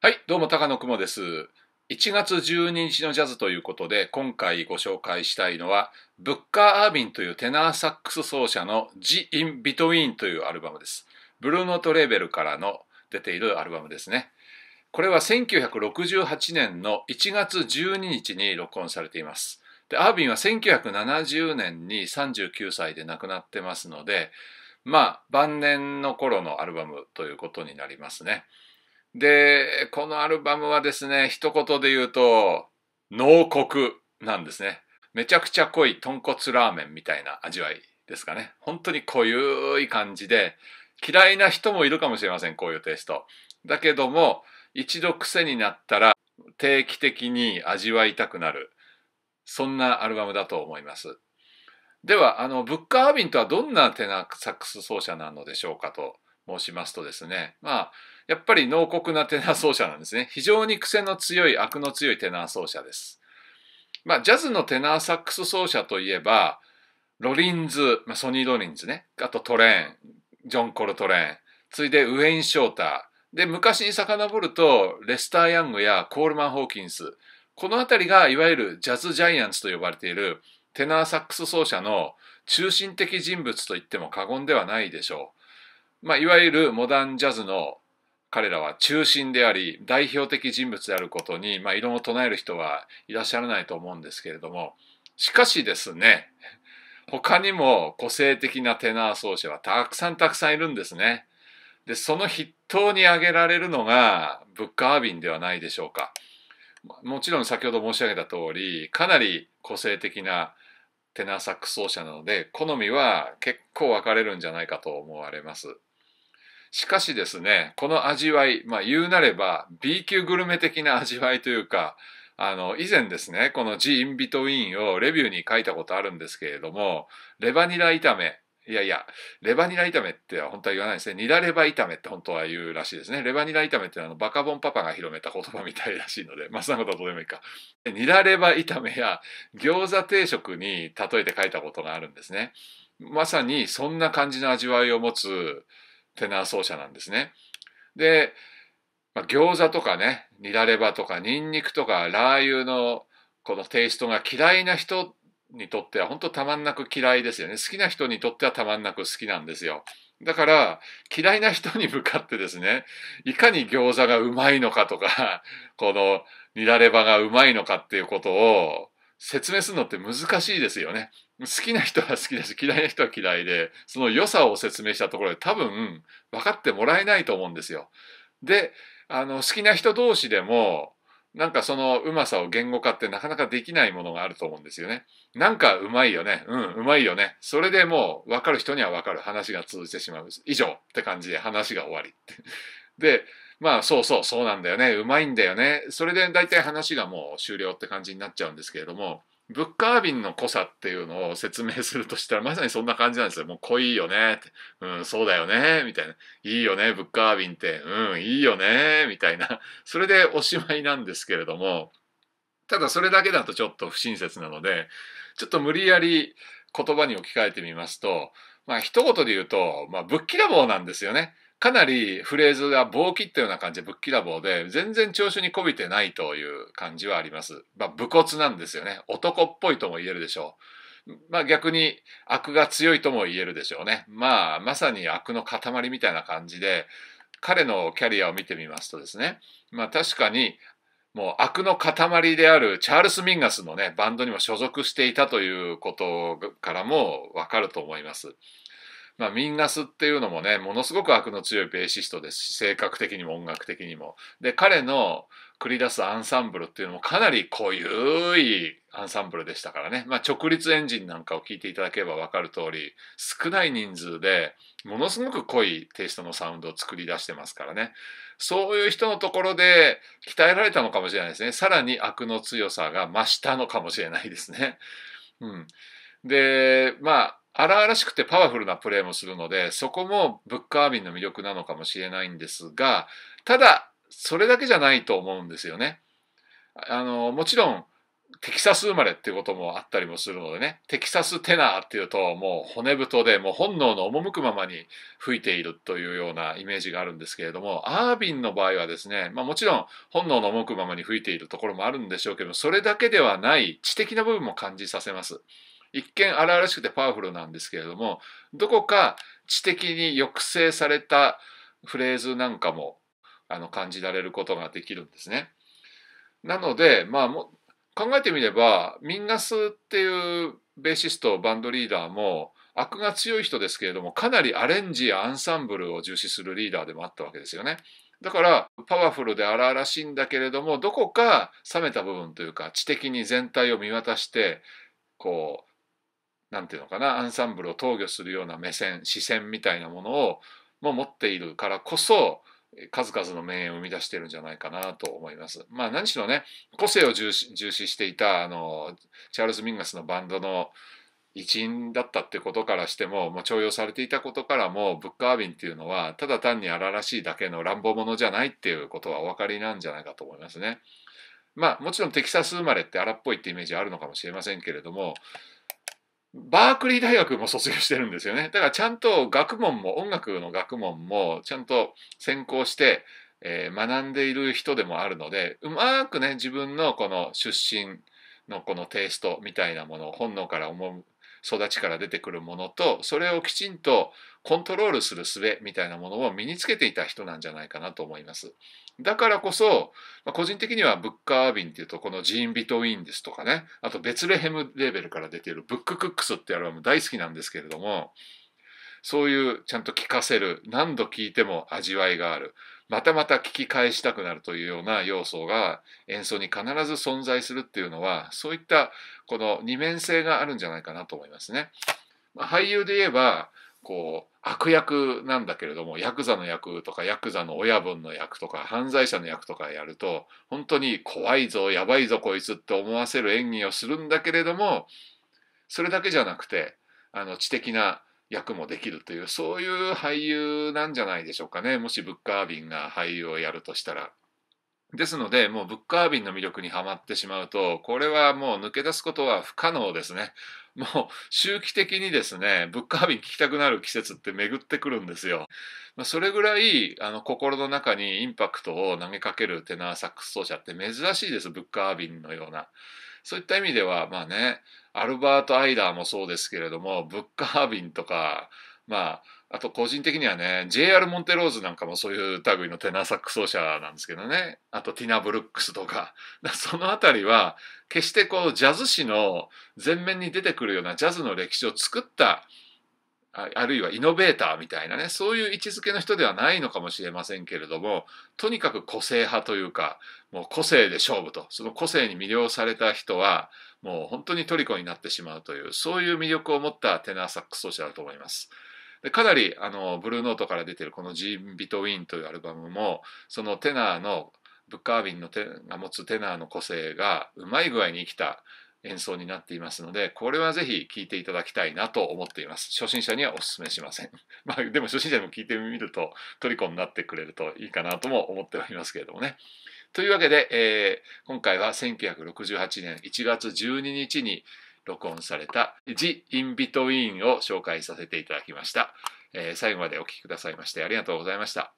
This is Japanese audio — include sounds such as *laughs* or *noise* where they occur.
はい、どうも高野くもです。1月12日のジャズということで、今回ご紹介したいのは、ブッカー・アービンというテナーサックス奏者の The in Between というアルバムです。ブルーノ・ートレーベルからの出ているアルバムですね。これは1968年の1月12日に録音されています。で、アービンは1970年に39歳で亡くなってますので、まあ、晩年の頃のアルバムということになりますね。で、このアルバムはですね、一言で言うと、濃国なんですね。めちゃくちゃ濃い豚骨ラーメンみたいな味わいですかね。本当に濃ゆい感じで、嫌いな人もいるかもしれません、こういうテイスト。だけども、一度癖になったら、定期的に味わいたくなる。そんなアルバムだと思います。では、あの、ブッカー・アービンとはどんなテナサックス奏者なのでしょうかと申しますとですね、まあ、やっぱり濃厚なテナー奏者なんですね。非常に癖の強い、悪の強いテナー奏者です。まあ、ジャズのテナーサックス奏者といえば、ロリンズ、まあ、ソニー・ロリンズね。あとトレーン、ジョン・コルトレーン。ついでウェイン・ショーター。で、昔に遡ると、レスター・ヤングやコールマン・ホーキンス。このあたりが、いわゆるジャズ・ジャイアンツと呼ばれている、テナーサックス奏者の中心的人物と言っても過言ではないでしょう。まあ、いわゆるモダンジャズの彼らは中心であり代表的人物であることに、まあ、異論を唱える人はいらっしゃらないと思うんですけれどもしかしですね他にも個性的なテナー奏者はたくさんたくさんいるんですね。でその筆頭に挙げられるのがブッカービンではないでしょうか。もちろん先ほど申し上げた通りかなり個性的なテナーサックス奏者なので好みは結構分かれるんじゃないかと思われます。しかしですね、この味わい、まあ言うなれば B 級グルメ的な味わいというか、あの、以前ですね、このジインビトーンをレビューに書いたことあるんですけれども、レバニラ炒め、いやいや、レバニラ炒めって本当は言わないですね。ニラレバ炒めって本当は言うらしいですね。レバニラ炒めってあのバカボンパパが広めた言葉みたいらしいので、*laughs* まあそんなことはどうでもいいか。ニラレバ炒めや餃子定食に例えて書いたことがあるんですね。まさにそんな感じの味わいを持つ、テナー奏者なんですね。で、まあ、餃子とかね、ニラレバとかニンニクとかラー油のこのテイストが嫌いな人にとっては本当たまんなく嫌いですよね。好きな人にとってはたまんなく好きなんですよ。だから嫌いな人に向かってですね、いかに餃子がうまいのかとか、*laughs* このニラレバがうまいのかっていうことを説明するのって難しいですよね。好きな人は好きだし嫌いな人は嫌いでその良さを説明したところで多分分かってもらえないと思うんですよ。であの好きな人同士でもなんかそのうまさを言語化ってなかなかできないものがあると思うんですよね。なんかうまいよね。うん、うまいよね。それでもう分かる人には分かる話が通じてしまう。以上って感じで話が終わりって。*laughs* で、まあそうそうそうなんだよね。うまいんだよね。それで大体話がもう終了って感じになっちゃうんですけれども。ブッカービンの濃さっていうのを説明するとしたらまさにそんな感じなんですよ。もう濃いよねって。うん、そうだよねみたいな。いいよね、ブッカービンって。うん、いいよねみたいな。*laughs* それでおしまいなんですけれども、ただそれだけだとちょっと不親切なので、ちょっと無理やり言葉に置き換えてみますと、まあ一言で言うと、まあぶっきらぼうなんですよね。かなりフレーズが棒切ったような感じでぶっきらぼうで、全然調子にこびてないという感じはあります。まあ、武骨なんですよね。男っぽいとも言えるでしょう。まあ逆に悪が強いとも言えるでしょうね。まあまさに悪の塊みたいな感じで、彼のキャリアを見てみますとですね、まあ確かにもう悪の塊であるチャールス・ミンガスのね、バンドにも所属していたということからもわかると思います。まあ、ミンナスっていうのもねものすごく悪の強いベーシストですし性格的にも音楽的にも。で彼の繰り出すアンサンブルっていうのもかなり濃ゆいアンサンブルでしたからね、まあ、直立エンジンなんかを聴いていただければ分かる通り少ない人数でものすごく濃いテイストのサウンドを作り出してますからねそういう人のところで鍛えられたのかもしれないですねさらに悪の強さが増したのかもしれないですね。うん、でまあ荒々しくてパワフルなプレーもするので、そこもブッカー・ービンの魅力なのかもしれないんですが、ただ、それだけじゃないと思うんですよね。あの、もちろん、テキサス生まれっていうこともあったりもするのでね、テキサステナーっていうと、もう骨太で、もう本能の赴くままに吹いているというようなイメージがあるんですけれども、アービンの場合はですね、まあもちろん本能の赴くままに吹いているところもあるんでしょうけども、それだけではない知的な部分も感じさせます。一見荒々しくてパワフルなんですけれどもどこか知的に抑制されたフレーズなんかもあの感じられることができるんですね。なのでまあも考えてみればミンガスっていうベーシストバンドリーダーも悪が強い人ですけれどもかなりアレンジやアンサンブルを重視するリーダーでもあったわけですよね。だからパワフルで荒々しいんだけれどもどこか冷めた部分というか知的に全体を見渡してこうてうのかなアンサンブルを投与するような目線視線みたいなものをも持っているからこそ数々の名演を生み出しているんじゃないかなと思います。まあ何しろね個性を重視していたあのチャールズ・ミンガスのバンドの一員だったってことからしてももう徴用されていたことからもブッカービンっていうのはただ単に荒々しいだけの乱暴者じゃないっていうことはお分かりなんじゃないかと思いますね。まあもちろんテキサス生まれって荒っぽいってイメージあるのかもしれませんけれどもバークリー大学も卒業してるんですよね。だからちゃんと学問も音楽の学問もちゃんと専攻して、えー、学んでいる人でもあるのでうまくね自分のこの出身のこのテイストみたいなものを本能から思う育ちから出てくるものとそれをきちんとコントロールする術みたいなものを身につけていた人なんじゃないかなと思います。だからこそ、まあ、個人的にはブッカー・アービンっていうとこのジーン・ビトウィンですとかねあとベツレヘムレーベルから出ている「ブック・クックス」ってアルバム大好きなんですけれどもそういうちゃんと聴かせる何度聴いても味わいがあるまたまた聞き返したくなるというような要素が演奏に必ず存在するっていうのはそういったこの二面性があるんじゃないかなと思いますね。俳優で言えばこう悪役なんだけれどもヤクザの役とかヤクザの親分の役とか犯罪者の役とかやると本当に怖いぞやばいぞこいつって思わせる演技をするんだけれどもそれだけじゃなくてあの知的な役もできるというそういう俳優なんじゃないでしょうかねもしブッカービンが俳優をやるとしたら。ですのでもうブッカービンの魅力にはまってしまうとこれはもう抜け出すことは不可能ですね。もう周期的にですねブッカービン聴きたくなる季節って巡ってくるんですよ。まあ、それぐらいあの心の中にインパクトを投げかけるテナーサックス奏者って珍しいですブッカービンのような。そういった意味ではまあねアルバート・アイダーもそうですけれどもブッカービンとかまああと個人的にはね JR モンテローズなんかもそういう類のテナーサック奏者なんですけどねあとティナ・ブルックスとか *laughs* その辺りは決してこうジャズ史の前面に出てくるようなジャズの歴史を作ったあるいはイノベーターみたいなね、そういう位置づけの人ではないのかもしれませんけれども、とにかく個性派というか、もう個性で勝負と、その個性に魅了された人は、もう本当に虜になってしまうという、そういう魅力を持ったテナーサックス奏者だと思います。でかなりあのブルーノートから出てるこの「ジーン・ビト・ウィン」というアルバムもそのテナーのブッカービンのが持つテナーの個性がうまい具合に生きた演奏になっていますのでこれはぜひ聴いていただきたいなと思っています初心者にはお勧めしません *laughs* まあでも初心者でも聴いてみるとトリコになってくれるといいかなとも思っておりますけれどもねというわけで、えー、今回は1968年1月12日に録音された「The In Between」を紹介させていただきました、えー、最後までお聴きくださいましてありがとうございました